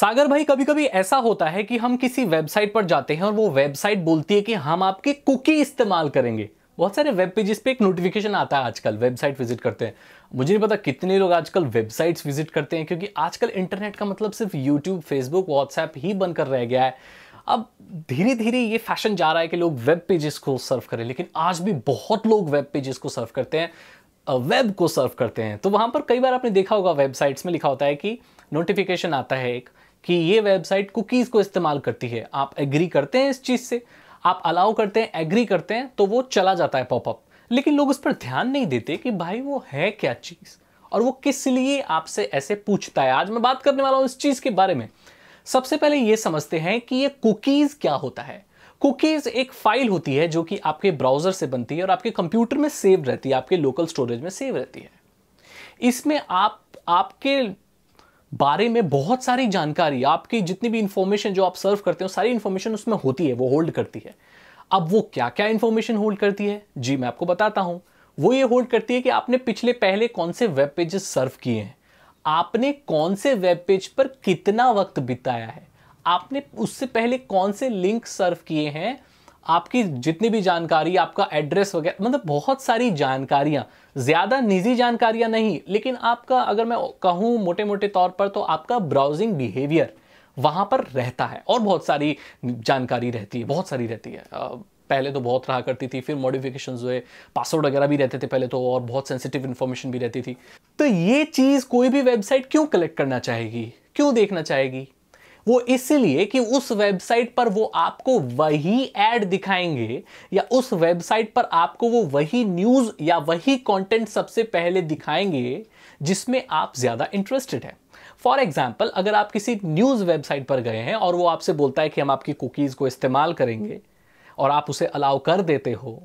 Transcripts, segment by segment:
सागर भाई कभी कभी ऐसा होता है कि हम किसी वेबसाइट पर जाते हैं और वो वेबसाइट बोलती है कि हम आपके कुकी इस्तेमाल करेंगे बहुत सारे वेब पेजेस पे एक नोटिफिकेशन आता है आजकल वेबसाइट विजिट करते हैं मुझे नहीं पता कितने लोग आजकल वेबसाइट्स विजिट करते हैं क्योंकि आजकल इंटरनेट का मतलब सिर्फ यूट्यूब फेसबुक व्हाट्सएप ही बनकर रह गया है अब धीरे धीरे ये फैशन जा रहा है कि लोग वेब पेजेस को सर्व करें लेकिन आज भी बहुत लोग वेब पेजेस को सर्व करते हैं वेब को सर्व करते हैं तो वहां पर कई बार आपने देखा होगा वेबसाइट्स में लिखा होता है कि नोटिफिकेशन आता है एक कि ये वेबसाइट कुकीज़ को इस्तेमाल करती है आप एग्री करते हैं इस चीज़ से आप अलाउ करते हैं एग्री करते हैं तो वो चला जाता है पॉपअप लेकिन लोग उस पर ध्यान नहीं देते कि भाई वो है क्या चीज़ और वो किस लिए आपसे ऐसे पूछता है आज मैं बात करने वाला हूँ इस चीज़ के बारे में सबसे पहले ये समझते हैं कि ये कुकीज़ क्या होता है कुकीज़ एक फाइल होती है जो कि आपके ब्राउज़र से बनती है और आपके कंप्यूटर में सेव रहती है आपके लोकल स्टोरेज में सेव रहती है इसमें आप आपके बारे में बहुत सारी जानकारी आपकी जितनी भी इंफॉर्मेशन जो आप सर्व करते हो सारी इंफॉर्मेशन उसमें होती है वो होल्ड करती है अब वो क्या क्या इंफॉर्मेशन होल्ड करती है जी मैं आपको बताता हूं वो ये होल्ड करती है कि आपने पिछले पहले कौन से वेब पेजेस सर्व किए हैं आपने कौन से वेब पेज पर कितना वक्त बिताया है आपने उससे पहले कौन से लिंक सर्व किए हैं आपकी जितनी भी जानकारी आपका एड्रेस वगैरह मतलब बहुत सारी जानकारियाँ ज़्यादा निजी जानकारियाँ नहीं लेकिन आपका अगर मैं कहूँ मोटे मोटे तौर पर तो आपका ब्राउजिंग बिहेवियर वहाँ पर रहता है और बहुत सारी जानकारी रहती है बहुत सारी रहती है पहले तो बहुत रहा करती थी फिर मॉडिफिकेशन हुए पासवर्ड वगैरह भी रहते थे पहले तो और बहुत सेंसिटिव इन्फॉर्मेशन भी रहती थी तो ये चीज़ कोई भी वेबसाइट क्यों कलेक्ट करना चाहेगी क्यों देखना चाहेगी वो इसलिए कि उस वेबसाइट पर वो आपको वही एड दिखाएंगे या उस वेबसाइट पर आपको वो वही न्यूज़ या वही कंटेंट सबसे पहले दिखाएंगे जिसमें आप ज़्यादा इंटरेस्टेड हैं फॉर एग्जाम्पल अगर आप किसी न्यूज़ वेबसाइट पर गए हैं और वो आपसे बोलता है कि हम आपकी कुकीज़ को इस्तेमाल करेंगे और आप उसे अलाउ कर देते हो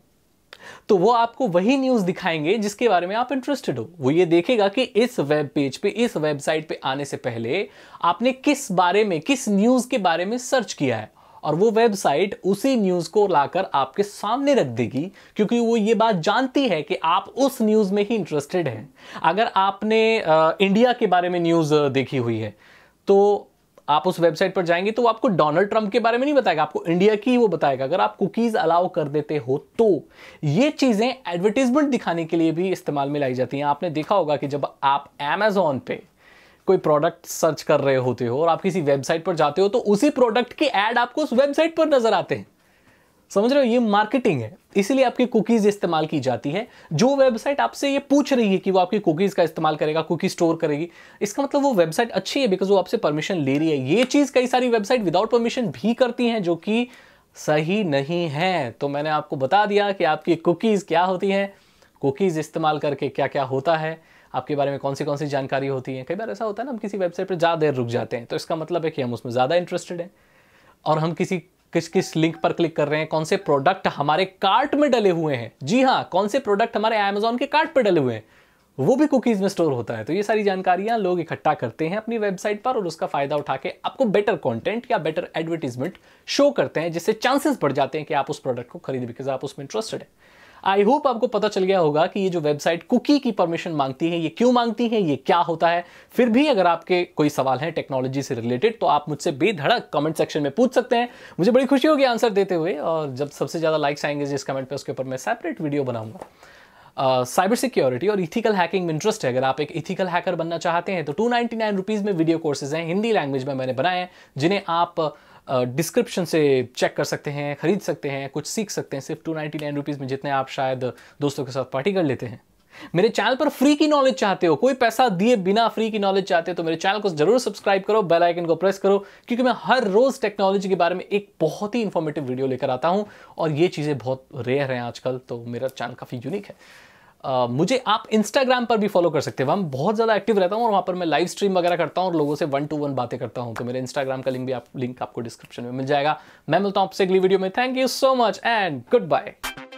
तो वो आपको वही न्यूज़ दिखाएंगे जिसके बारे में आप इंटरेस्टेड हो वो ये देखेगा कि इस वेब पेज पे इस वेबसाइट पे आने से पहले आपने किस बारे में किस न्यूज़ के बारे में सर्च किया है और वो वेबसाइट उसी न्यूज़ को लाकर आपके सामने रख देगी क्योंकि वो ये बात जानती है कि आप उस न्यूज़ में ही इंटरेस्टेड हैं अगर आपने आ, इंडिया के बारे में न्यूज़ देखी हुई है तो आप उस वेबसाइट पर जाएंगे तो वो आपको डोनाल्ड ट्रंप के बारे में नहीं बताएगा आपको इंडिया की वो बताएगा अगर आप कुकीज़ अलाउ कर देते हो तो ये चीज़ें एडवर्टीजमेंट दिखाने के लिए भी इस्तेमाल में लाई जाती हैं आपने देखा होगा कि जब आप एमेजोन पे कोई प्रोडक्ट सर्च कर रहे होते हो और आप किसी वेबसाइट पर जाते हो तो उसी प्रोडक्ट की एड आपको उस वेबसाइट पर नजर आते हैं समझ रहे हो ये मार्केटिंग है इसीलिए आपकी कुकीज़ इस्तेमाल की जाती है जो वेबसाइट आपसे ये पूछ रही है कि वो आपकी कुकीज़ का इस्तेमाल करेगा कुकी स्टोर करेगी इसका मतलब वो वेबसाइट अच्छी है बिकॉज वो आपसे परमिशन ले रही है ये चीज़ कई सारी वेबसाइट विदाउट परमिशन भी करती हैं जो कि सही नहीं है तो मैंने आपको बता दिया कि आपकी कुकीज़ क्या होती हैं कुकीज़ इस्तेमाल करके क्या क्या होता है आपके बारे में कौन सी कौन सी जानकारी होती है कई बार ऐसा होता है ना हम किसी वेबसाइट पर ज़्यादा देर रुक जाते हैं तो इसका मतलब है कि हम उसमें ज़्यादा इंटरेस्टेड हैं और हम किसी किस किस लिंक पर क्लिक कर रहे हैं कौन से प्रोडक्ट हमारे कार्ट में डले हुए हैं जी हाँ कौन से प्रोडक्ट हमारे अमेजोन के कार्ट पर डले हुए हैं वो भी कुकीज़ में स्टोर होता है तो ये सारी जानकारियां लोग इकट्ठा करते हैं अपनी वेबसाइट पर और उसका फ़ायदा उठा के आपको बेटर कंटेंट या बेटर एडवर्टीजमेंट शो करते हैं जिससे चांसेस बढ़ जाते हैं कि आप उस प्रोडक्ट को खरीद बिकॉज आप उसमें इंटरेस्टेड है आई होप आपको पता चल गया होगा कि ये जो वेबसाइट कुकी की परमिशन मांगती है ये क्यों मांगती है ये क्या होता है फिर भी अगर आपके कोई सवाल है टेक्नोलॉजी से रिलेटेड तो आप मुझसे बेधड़क कमेंट सेक्शन में पूछ सकते हैं मुझे बड़ी खुशी होगी आंसर देते हुए और जब सबसे ज़्यादा लाइक्स आएंगे जिस कमेंट पर उसके ऊपर मैं सेपरेट वीडियो बनाऊंगा साइबर uh, सिक्योरिटी और इथिकल हैकिंग में इंटरेस्ट है अगर आप एक इथिकल हैकर बनना चाहते हैं तो टू नाइन्टी नाइन रुपीज़ में वीडियो कोर्सेज हैं हिंदी लैंग्वेज में मैंने बनाए हैं जिन्हें आप डिस्क्रिप्शन से चेक कर सकते हैं ख़रीद सकते हैं कुछ सीख सकते हैं सिर्फ टू नाइन्टी नाइन रुपीज़ में जितने आप शायद दोस्तों के साथ पार्टी कर लेते हैं मेरे चैनल पर फ्री की नॉलेज चाहते हो कोई पैसा दिए बिना फ्री की नॉलेज चाहते हो तो मेरे चैनल को जरूर सब्सक्राइब करो बेल आइकन को प्रेस करो क्योंकि मैं हर रोज टेक्नोलॉजी के बारे में एक बहुत ही इंफॉर्मेटिव वीडियो लेकर आता हूं और ये चीज़ें बहुत रेयर हैं आजकल तो मेरा चैनल काफ़ी यूनिक है Uh, मुझे आप इंस्टाग्राम पर भी फॉलो कर सकते हैं वहाँ बहुत ज़्यादा एक्टिव रहता हूँ और वहाँ पर मैं लाइव स्ट्रीम वगैरह करता हूँ और लोगों से वन टू वन बातें करता हूँ तो मेरे इंस्टाग्राम का लिंक भी आप लिंक आपको डिस्क्रिप्शन में मिल जाएगा मैं मिलता हूँ आपसे अगली वीडियो में thank you so much and good bye